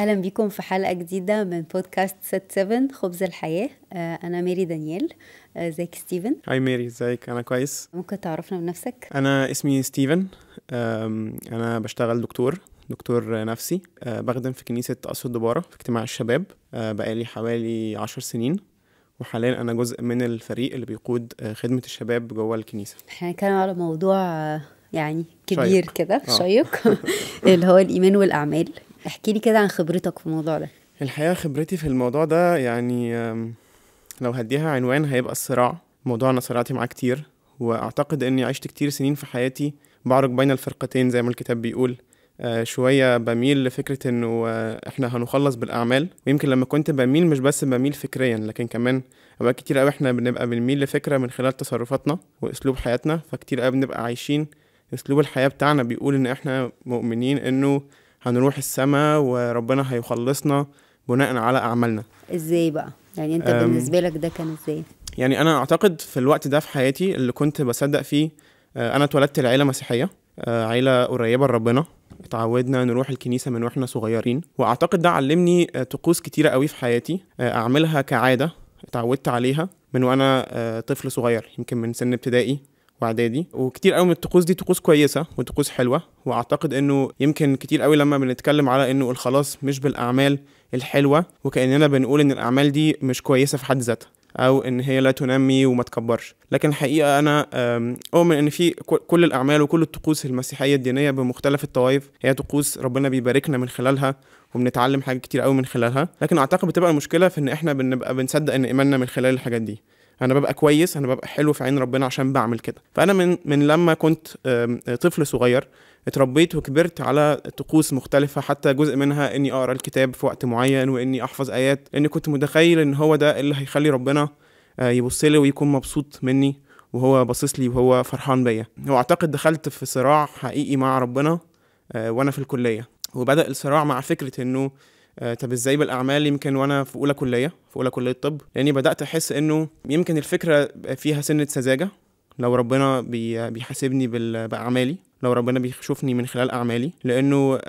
اهلا بكم في حلقه جديده من بودكاست ست سفن خبز الحياه آه، انا ميري دانيال آه، ازيك ستيفن هاي ميري ازيك انا كويس ممكن تعرفنا بنفسك انا اسمي ستيفن انا بشتغل دكتور دكتور نفسي آه، بخدم في كنيسه قصر الدباره في اجتماع الشباب بقالي حوالي عشر سنين وحاليا انا جزء من الفريق اللي بيقود خدمه الشباب جوه الكنيسه احنا هنتكلم على موضوع يعني كبير كده شيق اللي هو الايمان والاعمال احكي لي كده عن خبرتك في الموضوع ده الحقيقه خبرتي في الموضوع ده يعني لو هديها عنوان هيبقى الصراع موضوع انا صراعتي معاه كتير واعتقد اني عشت كتير سنين في حياتي بعرج بين الفرقتين زي ما الكتاب بيقول آه شويه بميل لفكره انه آه احنا هنخلص بالاعمال ويمكن لما كنت بميل مش بس بميل فكريا لكن كمان اوقات كتير قوي احنا بنبقى بنميل لفكره من خلال تصرفاتنا واسلوب حياتنا فكتير قوي بنبقى عايشين اسلوب الحياه بتاعنا بيقول ان احنا مؤمنين انه هنروح السماء وربنا هيخلصنا بناء على اعمالنا ازاي بقى يعني انت بالنسبه لك ده كان ازاي يعني انا اعتقد في الوقت ده في حياتي اللي كنت بصدق فيه آه، انا اتولدت لعيله مسيحيه آه، عيله قريبه لربنا اتعودنا نروح الكنيسه من واحنا صغيرين واعتقد ده علمني آه، طقوس كتيره قوي في حياتي اعملها كعاده اتعودت عليها من وانا طفل صغير يمكن من سن ابتدائي واعدادي وكتير قوي من الطقوس دي طقوس كويسه وطقوس حلوه واعتقد انه يمكن كتير قوي لما بنتكلم على انه الخلاص مش بالاعمال الحلوه وكاننا بنقول ان الاعمال دي مش كويسه في حد ذاتها او ان هي لا تنمي وما تكبرش لكن الحقيقه انا اؤمن ان في كل الاعمال وكل الطقوس المسيحيه الدينيه بمختلف الطوائف هي طقوس ربنا بيباركنا من خلالها وبنتعلم حاجات كتير قوي من خلالها لكن اعتقد بتبقى المشكله في ان احنا بنبقى بنصدق ان ايماننا من خلال الحاجات دي انا ببقى كويس انا ببقى حلو في عين ربنا عشان بعمل كده فانا من من لما كنت طفل صغير اتربيت وكبرت على طقوس مختلفة حتى جزء منها اني اقرا الكتاب في وقت معين واني احفظ ايات لاني كنت متخيل ان هو ده اللي هيخلي ربنا آه، يبص لي ويكون مبسوط مني وهو باصص لي وهو فرحان بيا واعتقد دخلت في صراع حقيقي مع ربنا آه، وانا في الكلية وبدأ الصراع مع فكرة انه آه، طب ازاي بالاعمال يمكن وانا في اولى كليه في اولى كليه طب لاني بدات احس انه يمكن الفكره فيها سنه سذاجه لو ربنا بيحاسبني باعمالي لو ربنا بيشوفني من خلال اعمالي لانه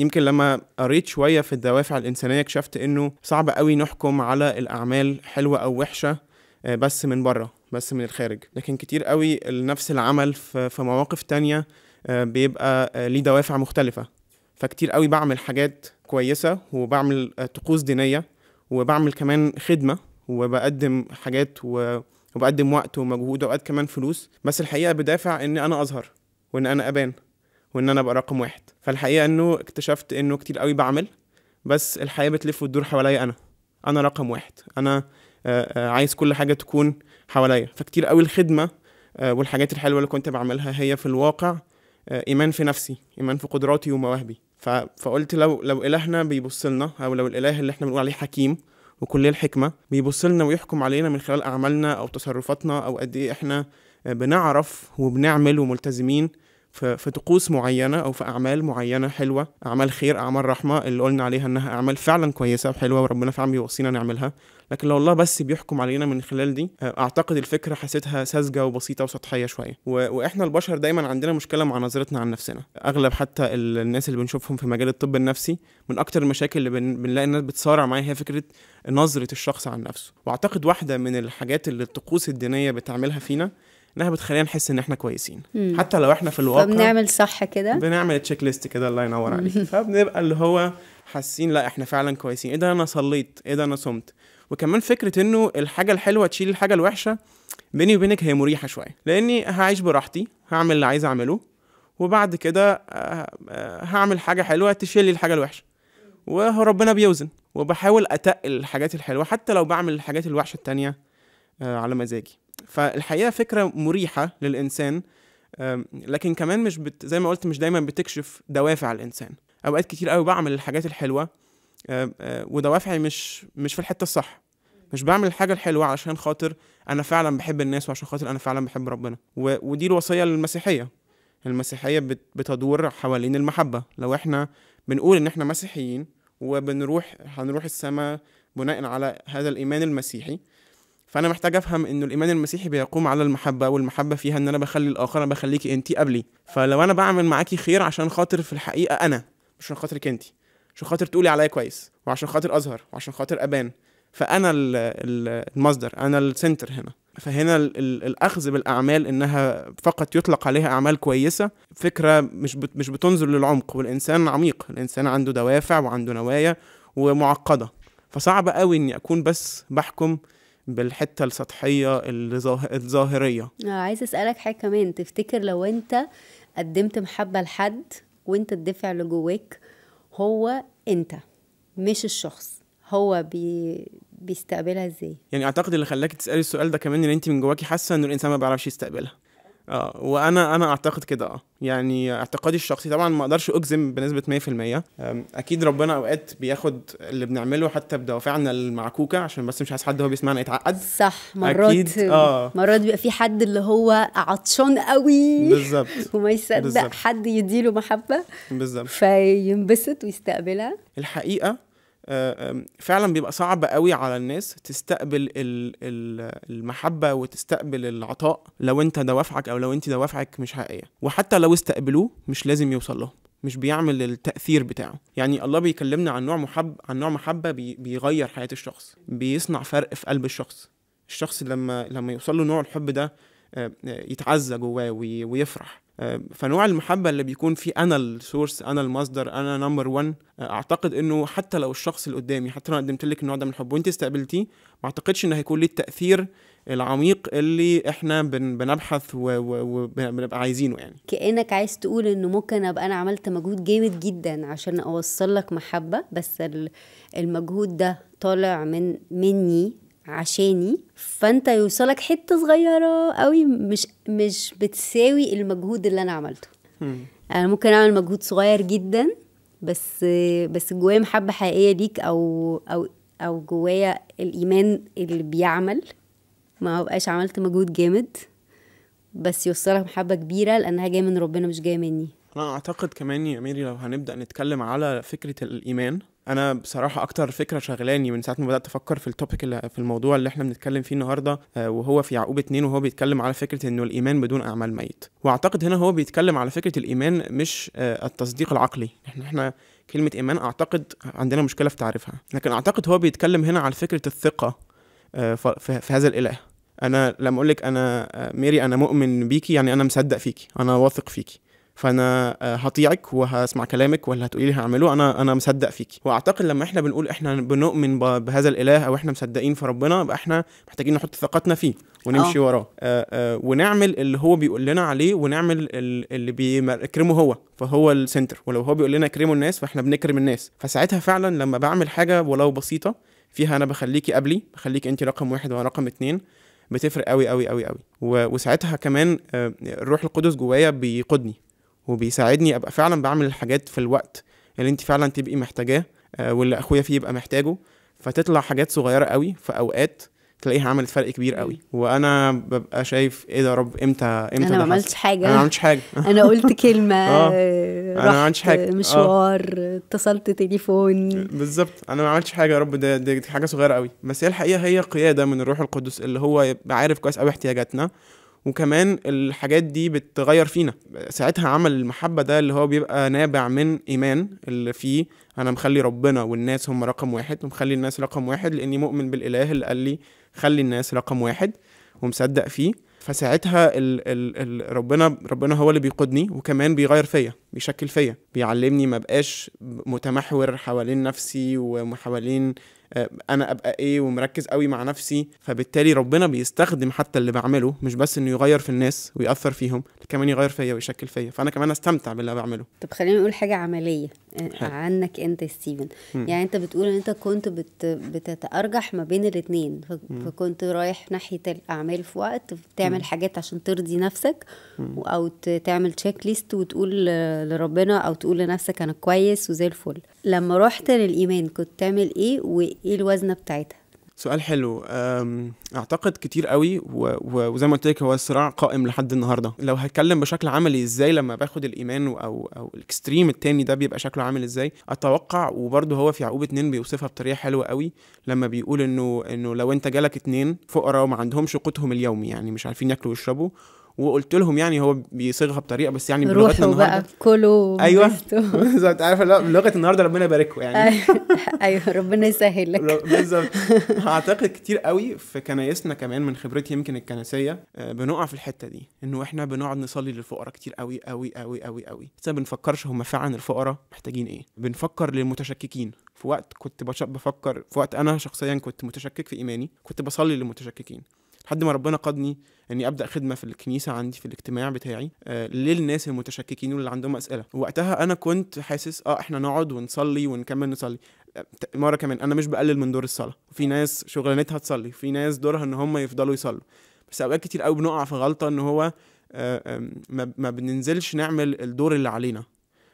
يمكن لما قريت شويه في الدوافع الانسانيه اكتشفت انه صعب قوي نحكم على الاعمال حلوه او وحشه آه، بس من بره بس من الخارج لكن كتير قوي نفس العمل في مواقف تانية آه، بيبقى ليه دوافع مختلفة فكتير قوي بعمل حاجات كويسة وبعمل طقوس دينية وبعمل كمان خدمة وبقدم حاجات وبقدم وقت ومجهود وأوقات كمان فلوس بس الحقيقة بدافع إن أنا أظهر وإن أنا أبان وإن أنا أبقى رقم واحد فالحقيقة إنه اكتشفت إنه كتير قوي بعمل بس الحياة بتلف وتدور حواليا أنا أنا رقم واحد أنا آه، آه، عايز كل حاجة تكون حواليا فكتير قوي الخدمة آه، والحاجات الحلوة اللي كنت بعملها هي في الواقع إيمان في نفسي إيمان في قدراتي ومواهبي فقلت لو لو الهنا بيبص لنا او لو الاله اللي احنا بنقول عليه حكيم وكل الحكمه بيبص لنا ويحكم علينا من خلال اعمالنا او تصرفاتنا او قد ايه احنا بنعرف وبنعمل وملتزمين في طقوس معينه او في اعمال معينه حلوه اعمال خير اعمال رحمه اللي قلنا عليها انها اعمال فعلا كويسه وحلوه وربنا فعلا بيوصينا نعملها لكن لو الله بس بيحكم علينا من خلال دي آه، اعتقد الفكره حسيتها ساذجه وبسيطه وسطحيه شويه واحنا البشر دايما عندنا مشكله مع نظرتنا عن نفسنا اغلب حتى الناس اللي بنشوفهم في مجال الطب النفسي من اكتر المشاكل اللي بن... بنلاقي الناس بتصارع معاها هي فكره نظره الشخص عن نفسه واعتقد واحده من الحاجات اللي الطقوس الدينيه بتعملها فينا انها بتخلينا نحس ان احنا كويسين مم. حتى لو احنا في الواقع فبنعمل صح كده بنعمل تشيك ليست كده الله ينور عليك فبنبقى اللي هو حاسين لا احنا فعلا كويسين ايه ده انا صليت ايه ده انا صمت وكمان فكره انه الحاجه الحلوه تشيل الحاجه الوحشه بيني وبينك هي مريحه شويه لاني هعيش براحتي هعمل اللي عايز اعمله وبعد كده آه، آه، هعمل حاجه حلوه تشيل لي الحاجه الوحشه وربنا بيوزن وبحاول اتقل الحاجات الحلوه حتى لو بعمل الحاجات الوحشه التانية آه، على مزاجي فالحقيقه فكره مريحه للانسان لكن كمان مش بت... زي ما قلت مش دايما بتكشف دوافع الانسان اوقات كتير قوي بعمل الحاجات الحلوه آه، آه، ودوافعي مش مش في الحته الصح مش بعمل الحاجه الحلوه عشان خاطر انا فعلا بحب الناس وعشان خاطر انا فعلا بحب ربنا و... ودي الوصيه المسيحيه المسيحيه بت... بتدور حوالين المحبه لو احنا بنقول ان احنا مسيحيين وبنروح هنروح السماء بناء على هذا الايمان المسيحي فانا محتاج افهم ان الايمان المسيحي بيقوم على المحبه والمحبه فيها ان انا بخلي الاخر انا بخليكي انتي قبلي فلو انا بعمل معاكي خير عشان خاطر في الحقيقه انا مش عشان خاطرك انتي عشان خاطر تقولي عليا كويس وعشان خاطر اظهر وعشان خاطر ابان فانا المصدر انا السنتر هنا فهنا الاخذ بالاعمال انها فقط يطلق عليها اعمال كويسه فكره مش مش بتنظر للعمق والانسان عميق الانسان عنده دوافع وعنده نوايا ومعقده فصعب قوي اني اكون بس بحكم بالحته السطحيه الظاهريه آه، عايز اسالك حاجه كمان تفتكر لو انت قدمت محبه لحد وانت الدفع اللي جواك هو انت مش الشخص هو بي... بيستقبلها ازاي يعني اعتقد اللي خلاكي تسالي السؤال ده كمان ان انت من جواكي حاسه ان الانسان ما بيعرفش يستقبلها اه وانا انا اعتقد كده اه يعني اعتقادي الشخصي طبعا ما اقدرش اجزم بنسبه 100% اكيد ربنا اوقات بياخد اللي بنعمله حتى بدوافعنا المعكوكه عشان بس مش عايز حد هو بيسمعنا يتعقد صح مرات أكيد. آه. مرات بيبقى في حد اللي هو عطشان قوي بالظبط وما يصدق بالزبط. حد يديله محبه بالظبط فينبسط ويستقبلها الحقيقه فعلا بيبقى صعب قوي على الناس تستقبل المحبة وتستقبل العطاء لو انت دوافعك او لو انت دوافعك مش حقيقية وحتى لو استقبلوه مش لازم يوصل لهم مش بيعمل التأثير بتاعه يعني الله بيكلمنا عن نوع محب عن نوع محبة بيغير حياة الشخص بيصنع فرق في قلب الشخص الشخص لما لما يوصل له نوع الحب ده يتعزى جواه ويفرح آه، فنوع المحبه اللي بيكون فيه انا السورس انا المصدر انا نمبر 1 آه، اعتقد انه حتى لو الشخص اللي قدامي حتى لو قدمت لك النوع ده من الحب وانت استقبلتيه ما اعتقدش انه هيكون ليه التاثير العميق اللي احنا بنبحث وبنبقى عايزينه يعني كانك عايز تقول انه ممكن ابقى انا عملت مجهود جامد جدا عشان اوصل لك محبه بس المجهود ده طالع من مني عشاني فانت يوصلك حته صغيره قوي مش مش بتساوي المجهود اللي انا عملته مم. انا ممكن اعمل مجهود صغير جدا بس بس جوايا محبه حقيقيه ليك او او او جوايا الايمان اللي بيعمل ما بقاش عملت مجهود جامد بس يوصلك محبه كبيره لانها جايه من ربنا مش جايه مني انا اعتقد كمان يا ميري لو هنبدا نتكلم على فكره الايمان انا بصراحه اكتر فكره شغلاني من ساعه ما بدات افكر في التوبيك اللي في الموضوع اللي احنا بنتكلم فيه النهارده آه، وهو في يعقوب اتنين وهو بيتكلم على فكره انه الايمان بدون اعمال ميت واعتقد هنا هو بيتكلم على فكره الايمان مش آه، التصديق العقلي احنا احنا كلمه ايمان اعتقد عندنا مشكله في تعريفها لكن اعتقد هو بيتكلم هنا على فكره الثقه آه، في هذا الاله انا لما اقول لك انا ميري انا مؤمن بيكي يعني انا مصدق فيكي انا واثق فيكي فانا آه، هطيعك وهسمع كلامك ولا هتقولي لي هعمله انا انا مصدق فيكي واعتقد لما احنا بنقول احنا بنؤمن بهذا الاله او احنا مصدقين في ربنا يبقى احنا محتاجين نحط ثقتنا فيه ونمشي آه. وراه آه، ونعمل اللي هو بيقول لنا عليه ونعمل اللي بيكرمه هو فهو السنتر ولو هو بيقول لنا كرموا الناس فاحنا بنكرم الناس فساعتها فعلا لما بعمل حاجه ولو بسيطه فيها انا بخليكي قبلي بخليكي انت رقم واحد وانا رقم اتنين بتفرق قوي قوي قوي قوي وساعتها كمان الروح القدس جوايا بيقودني وبيساعدني ابقى فعلا بعمل الحاجات في الوقت اللي انت فعلا تبقي محتاجاه آه، واللي اخويا فيه يبقى محتاجه فتطلع حاجات صغيره قوي في اوقات تلاقيها عملت فرق كبير قوي وانا ببقى شايف ايه ده يا رب امتى امتى انا ما عملتش حاجه انا ما عملتش حاجه انا قلت كلمه آه. انا ما عملتش حاجه آه. مشوار آه. اتصلت تليفون بالظبط انا ما عملتش حاجه يا رب ده دي حاجه صغيره قوي بس هي الحقيقه هي قياده من الروح القدس اللي هو يبقى عارف كويس قوي احتياجاتنا وكمان الحاجات دي بتغير فينا ساعتها عمل المحبة ده اللي هو بيبقى نابع من إيمان اللي فيه أنا مخلي ربنا والناس هم رقم واحد ومخلي الناس رقم واحد لأني مؤمن بالإله اللي قال لي خلي الناس رقم واحد ومصدق فيه فساعتها ال ال ال ربنا ربنا هو اللي بيقودني وكمان بيغير فيا بيشكل فيا بيعلمني ما بقاش متمحور حوالين نفسي وحوالين انا ابقى ايه ومركز قوي مع نفسي فبالتالي ربنا بيستخدم حتى اللي بعمله مش بس انه يغير في الناس ويأثر فيهم كمان يغير فيا ويشكل فيا فانا كمان استمتع باللي بعمله طب خلينا نقول حاجه عمليه آه، حل. عنك انت ستيفن م. يعني انت بتقول ان انت كنت بت... بتتارجح ما بين الاثنين ف... فكنت رايح ناحيه الاعمال في وقت بتعمل حاجات عشان ترضي نفسك م. او تعمل تشيك ليست وتقول آه، لربنا او تقول لنفسك انا كويس وزي الفل لما رحت للإيمان كنت تعمل إيه وإيه الوزنة بتاعتها؟ سؤال حلو اعتقد كتير قوي وزي ما قلت لك هو الصراع قائم لحد النهارده لو هتكلم بشكل عملي ازاي لما باخد الايمان او او الاكستريم التاني ده بيبقى شكله عامل ازاي اتوقع وبرده هو في يعقوب اتنين بيوصفها بطريقه حلوه قوي لما بيقول انه انه لو انت جالك اتنين فقراء وما عندهمش قوتهم اليومي يعني مش عارفين ياكلوا ويشربوا وقلت لهم يعني هو بيصيغها بطريقه بس يعني بلغتنا النهارده بقى كلوا ايوه بالظبط عارفه لا بلغه النهارده ربنا يباركوا يعني أيوة. ايوه ربنا يسهل لك بالظبط اعتقد كتير قوي في كنايسنا كمان من خبرتي يمكن الكنسيه آه، بنقع في الحته دي انه احنا بنقعد نصلي للفقراء كتير قوي قوي قوي قوي قوي بس ما بنفكرش هم فعلا الفقراء محتاجين ايه بنفكر للمتشككين في وقت كنت بفكر في وقت انا شخصيا كنت متشكك في ايماني كنت بصلي للمتشككين لحد ما ربنا قادني اني ابدا خدمه في الكنيسه عندي في الاجتماع بتاعي آه للناس المتشككين واللي عندهم اسئله وقتها انا كنت حاسس اه احنا نقعد ونصلي ونكمل نصلي آه، مره كمان انا مش بقلل من دور الصلاه في ناس شغلانتها تصلي في ناس دورها ان هم يفضلوا يصلوا بس اوقات كتير قوي بنقع في غلطه ان هو آه، ما بننزلش نعمل الدور اللي علينا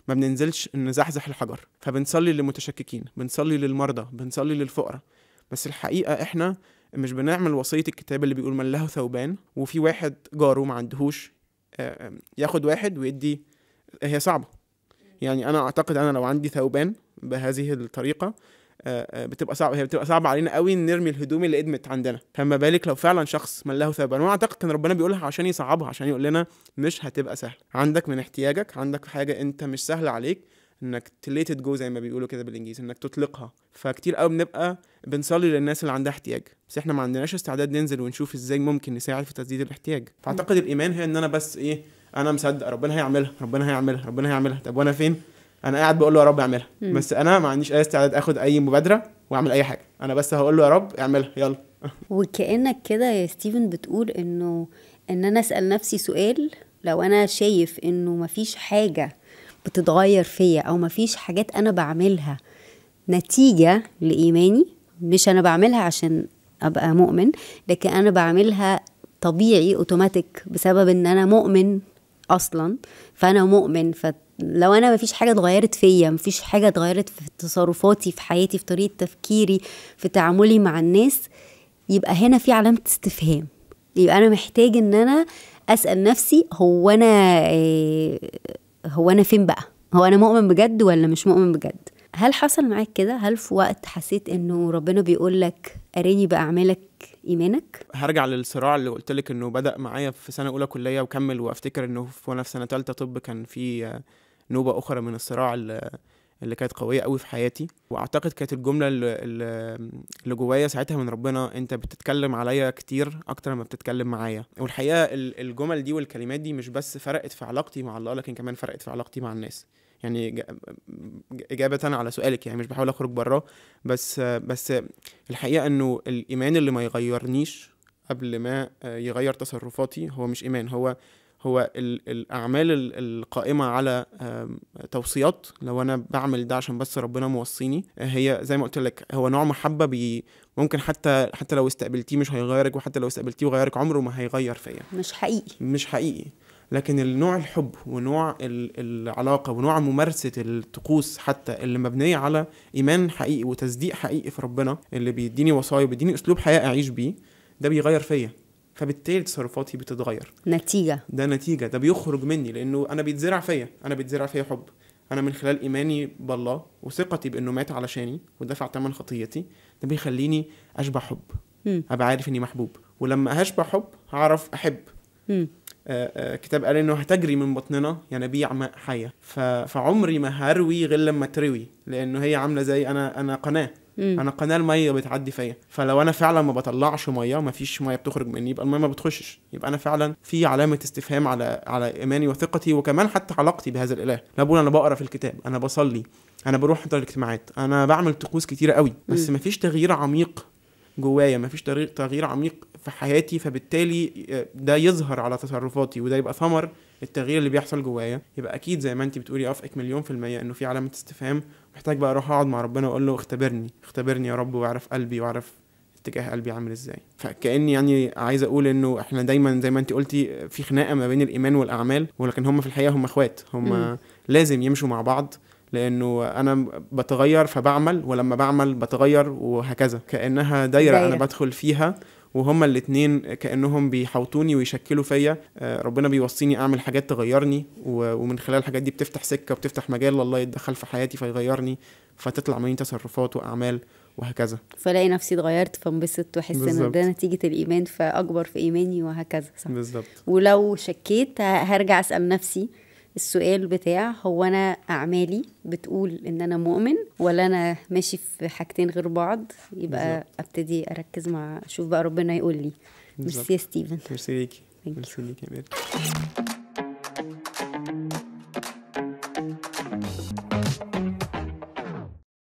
ما بننزلش نزحزح الحجر فبنصلي للمتشككين بنصلي للمرضى بنصلي للفقراء بس الحقيقه احنا مش بنعمل وصيه الكتاب اللي بيقول من له ثوبان وفي واحد جاره ما عندهوش آه، آه، ياخد واحد ويدي هي صعبه يعني انا اعتقد انا لو عندي ثوبان بهذه الطريقه آه، بتبقى صعبه هي بتبقى صعبه علينا قوي نرمي الهدوم اللي ادمت عندنا فما بالك لو فعلا شخص من له ثوبان وانا اعتقد كان ربنا بيقولها عشان يصعبها عشان يقول لنا مش هتبقى سهل عندك من احتياجك عندك حاجه انت مش سهل عليك انك تليت جو زي ما بيقولوا كده بالانجليزي انك تطلقها فكتير قوي بنبقى بنصلي للناس اللي عندها احتياج بس احنا ما عندناش استعداد ننزل ونشوف ازاي ممكن نساعد في تسديد الاحتياج فاعتقد الايمان هي ان انا بس ايه انا مصدق ربنا هيعملها ربنا هيعملها ربنا هيعملها طب وانا فين انا قاعد بقول له يا رب اعملها م. بس انا ما عنديش اي استعداد اخد اي مبادره واعمل اي حاجه انا بس هقول له يا رب اعملها يلا وكانك كده يا ستيفن بتقول انه ان انا اسال نفسي سؤال لو انا شايف انه مفيش حاجه بتتغير فيا او مفيش حاجات انا بعملها نتيجه لايماني مش انا بعملها عشان ابقى مؤمن لكن انا بعملها طبيعي اوتوماتيك بسبب ان انا مؤمن اصلا فانا مؤمن فلو انا مفيش حاجه اتغيرت فيا مفيش حاجه اتغيرت في تصرفاتي في حياتي في طريقه تفكيري في تعاملي مع الناس يبقى هنا في علامه استفهام يبقى انا محتاج ان انا اسال نفسي هو انا آه، هو انا فين بقى هو انا مؤمن بجد ولا مش مؤمن بجد هل حصل معاك كده هل في وقت حسيت انه ربنا بيقول لك اريني باعمالك ايمانك هرجع للصراع اللي قلت لك انه بدا معايا في سنه اولى كليه وكمل وافتكر انه وانا في سنه ثالثه طب كان في نوبه اخرى من الصراع اللي اللي كانت قويه قوي في حياتي واعتقد كانت الجمله اللي, اللي جوايا ساعتها من ربنا انت بتتكلم عليا كتير اكتر ما بتتكلم معايا والحقيقه الجمل دي والكلمات دي مش بس فرقت في علاقتي مع الله لكن كمان فرقت في علاقتي مع الناس يعني إجابة على سؤالك يعني مش بحاول أخرج براه بس بس الحقيقة إنه الإيمان اللي ما يغيرنيش قبل ما يغير تصرفاتي هو مش إيمان هو هو الاعمال القائمه على توصيات لو انا بعمل ده عشان بس ربنا موصيني هي زي ما قلت لك هو نوع محبه بي ممكن حتى حتى لو استقبلتيه مش هيغيرك وحتى لو استقبلتيه وغيرك عمره ما هيغير فيا مش حقيقي مش حقيقي لكن النوع الحب ونوع العلاقة ونوع ممارسة الطقوس حتى اللي مبنية على إيمان حقيقي وتصديق حقيقي في ربنا اللي بيديني وصايا وبيديني أسلوب حياة أعيش بيه ده بيغير فيا فبالتالي تصرفاتي بتتغير نتيجه ده نتيجه ده بيخرج مني لانه انا بيتزرع فيا انا بيتزرع فيا حب انا من خلال ايماني بالله وثقتي بانه مات علشاني ودفع ثمن خطيتي ده بيخليني اشبع حب ابقى عارف اني محبوب ولما هشبع حب هعرف احب آه، آه، كتاب قال انه هتجري من بطننا ينابيع ماء حيه فعمري ما هروي غير لما تروي لانه هي عامله زي انا انا قناه انا قناه الميه بتعدي فيا فلو انا فعلا ما بطلعش ميه وما فيش ميه بتخرج مني يبقى الميه ما بتخشش يبقى انا فعلا في علامه استفهام على على ايماني وثقتي وكمان حتى علاقتي بهذا الاله انا بقول انا بقرا في الكتاب انا بصلي انا بروح احضر الاجتماعات انا بعمل طقوس كتيره قوي بس ما فيش تغيير عميق جوايا ما فيش تغيير عميق في حياتي فبالتالي آه، ده يظهر على تصرفاتي وده يبقى ثمر التغيير اللي بيحصل جوايا يبقى اكيد زي ما انت بتقولي اوافقك أه، مليون في الميه انه في علامه استفهام محتاج بقى اروح اقعد مع ربنا واقول له اختبرني اختبرني يا رب واعرف قلبي واعرف اتجاه قلبي عامل ازاي فكاني يعني عايز اقول انه احنا دايما زي ما انت قلتي في خناقه ما بين الايمان والاعمال ولكن هم في الحقيقه هم اخوات هم م. لازم يمشوا مع بعض لانه انا بتغير فبعمل ولما بعمل بتغير وهكذا كانها دايره, دايرة. انا بدخل فيها وهما الاتنين كانهم بيحوطوني ويشكلوا فيا آه، ربنا بيوصيني اعمل حاجات تغيرني ومن خلال الحاجات دي بتفتح سكه وبتفتح مجال الله يتدخل في حياتي فيغيرني فتطلع مني تصرفات واعمال وهكذا فلاقي نفسي اتغيرت فانبسط واحس ان ده نتيجه الايمان فاكبر في ايماني وهكذا صح بالظبط ولو شكيت هرجع اسال نفسي السؤال بتاع هو انا اعمالي بتقول ان انا مؤمن ولا انا ماشي في حاجتين غير بعض يبقى بالزبط. ابتدي اركز مع اشوف بقى ربنا يقول لي ميرسي يا ستيفن ميرسي ليكي ميرسي ليكي